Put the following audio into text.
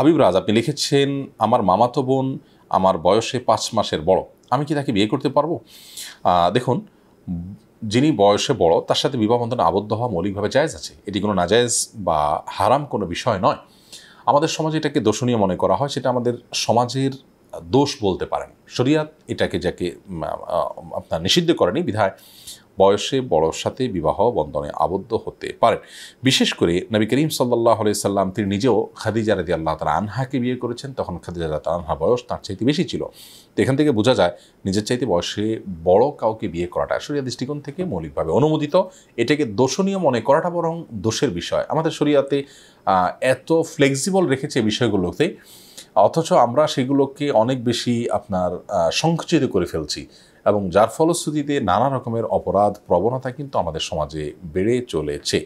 হাবিব রাজ আপনি লিখেছেন আমার মামাতো বোন আমার বয়সে পাঁচ মাসের বড় আমি কি তাকে বিয়ে করতে পারবো দেখুন যিনি বয়সে বড় তার সাথে বিবাহ বন্ধনে আবদ্ধ হওয়া মৌলিকভাবে জায়েজ আছে এটি কোনো নাজায়েজ বা হারাম কোনো বিষয় নয় আমাদের সমাজে এটাকে দোষণীয় মনে করা হয় সেটা আমাদের সমাজের দোষ বলতে পারেন শরিয়াত এটাকে যাকে আপনার নিষিদ্ধ করেনি বিধায় বয়সে বড়র সাথে বিবাহ বন্ধনে আবদ্ধ হতে পারেন বিশেষ করে নবী করিম সাল্লাহ সাল্লাম তিনি নিজেও খাদিজা রাজি আল্লাহ তালা আনহাকে বিয়ে করেছেন তখন খাদিজা রাত আনহা বয়স তার চাইতে বেশি ছিল তো এখান থেকে বোঝা যায় নিজের চাইতে বয়সে বড় কাউকে বিয়ে করাটা শরিয়া দৃষ্টিকোণ থেকে মৌলিকভাবে অনুমোদিত এটাকে দোষণীয় মনে করাটা বরং দোষের বিষয় আমাদের শরিয়াতে এত ফ্লেক্সিবল রেখেছে বিষয়গুলোতে অথচ আমরা সেগুলোকে অনেক বেশি আপনার সংকুচিত করে ফেলছি এবং যার ফলশ্রুতিতে নানা রকমের অপরাধ প্রবণতা কিন্তু আমাদের সমাজে বেড়ে চলেছে